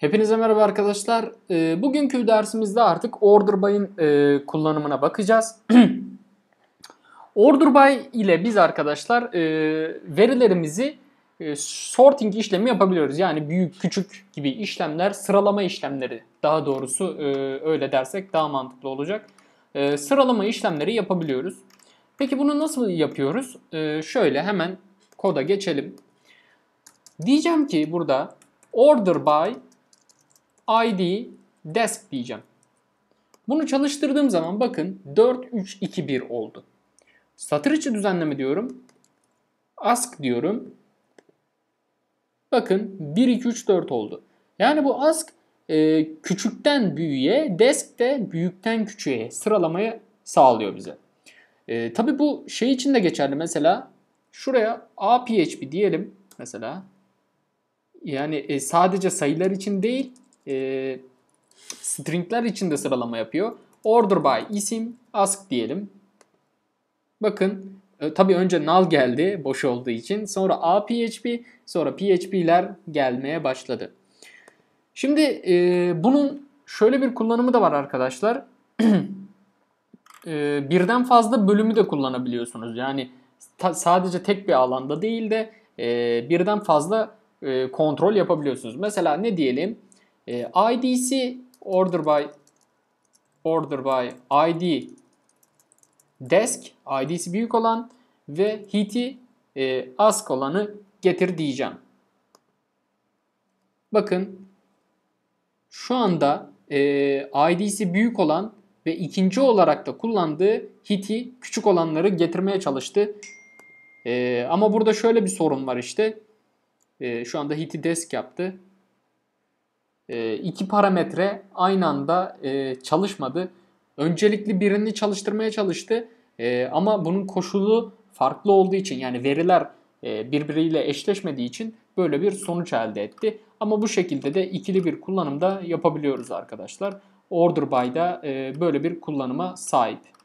Hepinize merhaba arkadaşlar. E, bugünkü dersimizde artık order by'in e, kullanımına bakacağız. order by ile biz arkadaşlar e, verilerimizi e, sorting işlemi yapabiliyoruz. Yani büyük küçük gibi işlemler, sıralama işlemleri daha doğrusu e, öyle dersek daha mantıklı olacak. E, sıralama işlemleri yapabiliyoruz. Peki bunu nasıl yapıyoruz? E, şöyle hemen koda geçelim. Diyeceğim ki burada order by ID desk diyeceğim. Bunu çalıştırdığım zaman bakın 4 3 2 1 oldu. Satır içi düzenleme diyorum. Ask diyorum. Bakın 1 2 3 4 oldu. Yani bu ask e, küçükten büyüğe, desk de büyükten küçüğe sıralamayı sağlıyor bize. E, tabii bu şey için de geçerli. Mesela şuraya APHP diyelim mesela. Yani e, sadece sayılar için değil, e, stringler içinde sıralama yapıyor. Order by isim ask diyelim. Bakın e, tabii önce null geldi boş olduğu için. Sonra a php sonra php'ler gelmeye başladı. Şimdi e, bunun şöyle bir kullanımı da var arkadaşlar. e, birden fazla bölümü de kullanabiliyorsunuz. Yani sadece tek bir alanda değil de e, birden fazla e, kontrol yapabiliyorsunuz. Mesela ne diyelim? E, ee, ID'si order by order by ID desk IDC büyük olan ve hit'i e, ask olanı getir diyeceğim. Bakın şu anda e, ID'si büyük olan ve ikinci olarak da kullandığı hit'i küçük olanları getirmeye çalıştı. E, ama burada şöyle bir sorun var işte. E, şu anda hit'i desk yaptı e, iki parametre aynı anda e, çalışmadı. Öncelikli birini çalıştırmaya çalıştı ee, ama bunun koşulu farklı olduğu için yani veriler e, birbiriyle eşleşmediği için böyle bir sonuç elde etti. Ama bu şekilde de ikili bir kullanımda yapabiliyoruz arkadaşlar. Order by'da e, böyle bir kullanıma sahip.